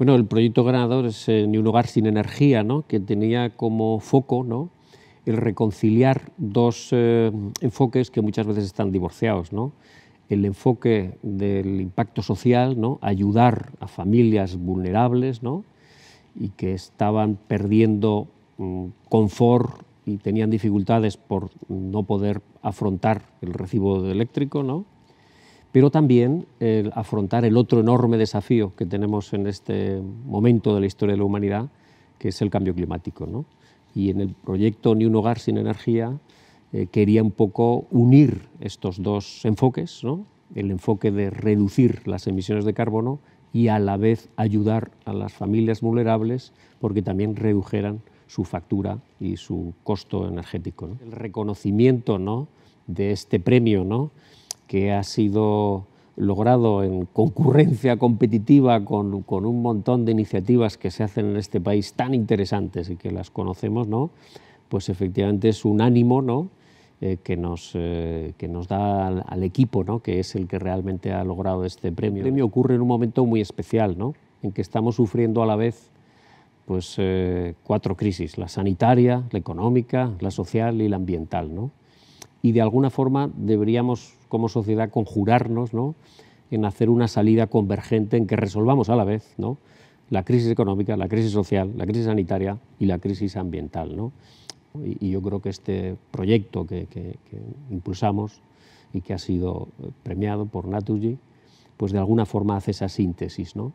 Bueno, el proyecto ganador es eh, Ni un hogar sin energía, ¿no? que tenía como foco ¿no? el reconciliar dos eh, enfoques que muchas veces están divorciados. ¿no? El enfoque del impacto social, ¿no? ayudar a familias vulnerables ¿no? y que estaban perdiendo mm, confort y tenían dificultades por no poder afrontar el recibo eléctrico, ¿no? pero también afrontar el otro enorme desafío que tenemos en este momento de la historia de la humanidad, que es el cambio climático. Y en el proyecto Ni un hogar sin energía eh, quería un poco unir estos dos enfoques, el enfoque de reducir las emisiones de carbono y a la vez ayudar a las familias vulnerables porque también redujeran su factura y su costo energético. El reconocimiento ¿no? de este premio ¿no? que ha sido logrado en concurrencia competitiva con, un montón de iniciativas que se hacen en este país tan interesantes y que las conocemos, ¿no? pues efectivamente es un ánimo ¿no? Eh, que, nos, eh, que nos da al, equipo, ¿no? que es el que realmente ha logrado este premio. El premio ocurre en un momento muy especial, ¿no? en que estamos sufriendo a la vez pues, eh, cuatro crisis, la sanitaria, la económica, la social y la ambiental. ¿no? y de alguna forma deberíamos como sociedad conjurarnos en hacer una salida convergente en que resolvamos a la vez la crisis económica, la crisis social, la crisis sanitaria y la crisis ambiental. Y, yo creo que este proyecto que, impulsamos y que ha sido premiado por Natuji, pues de alguna forma hace esa síntesis. ¿no?